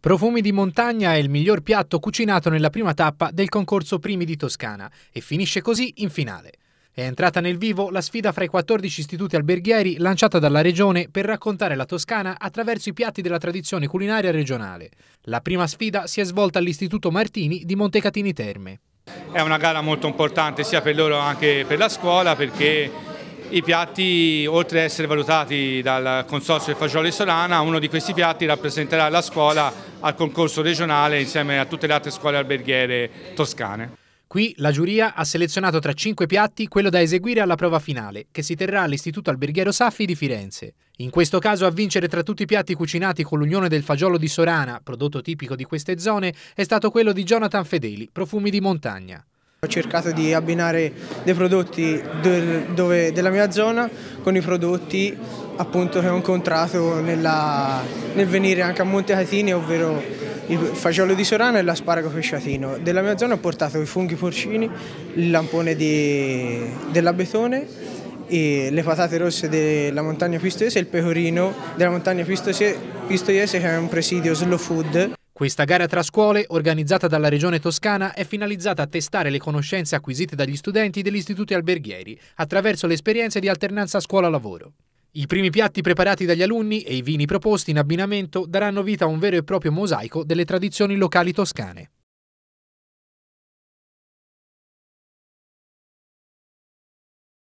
Profumi di montagna è il miglior piatto cucinato nella prima tappa del concorso Primi di Toscana e finisce così in finale. È entrata nel vivo la sfida fra i 14 istituti alberghieri lanciata dalla Regione per raccontare la Toscana attraverso i piatti della tradizione culinaria regionale. La prima sfida si è svolta all'Istituto Martini di Montecatini Terme. È una gara molto importante sia per loro che per la scuola perché i piatti, oltre ad essere valutati dal Consorzio del Fagioli Solana, uno di questi piatti rappresenterà la scuola al concorso regionale insieme a tutte le altre scuole alberghiere toscane. Qui la giuria ha selezionato tra cinque piatti quello da eseguire alla prova finale, che si terrà all'Istituto Alberghiero Saffi di Firenze. In questo caso a vincere tra tutti i piatti cucinati con l'unione del fagiolo di Sorana, prodotto tipico di queste zone, è stato quello di Jonathan Fedeli, Profumi di Montagna. Ho cercato di abbinare dei prodotti del, dove, della mia zona con i prodotti appunto, che ho incontrato nella, nel venire anche a Monte Catini, ovvero il fagiolo di Sorano e l'asparago pesciatino. Della mia zona ho portato i funghi porcini, il lampone di, dell'abetone e le patate rosse della montagna pistoiese e il pecorino della montagna pistoiese, pistoiese che è un presidio slow food. Questa gara tra scuole, organizzata dalla Regione Toscana, è finalizzata a testare le conoscenze acquisite dagli studenti degli istituti alberghieri attraverso le esperienze di alternanza scuola-lavoro. I primi piatti preparati dagli alunni e i vini proposti in abbinamento daranno vita a un vero e proprio mosaico delle tradizioni locali toscane.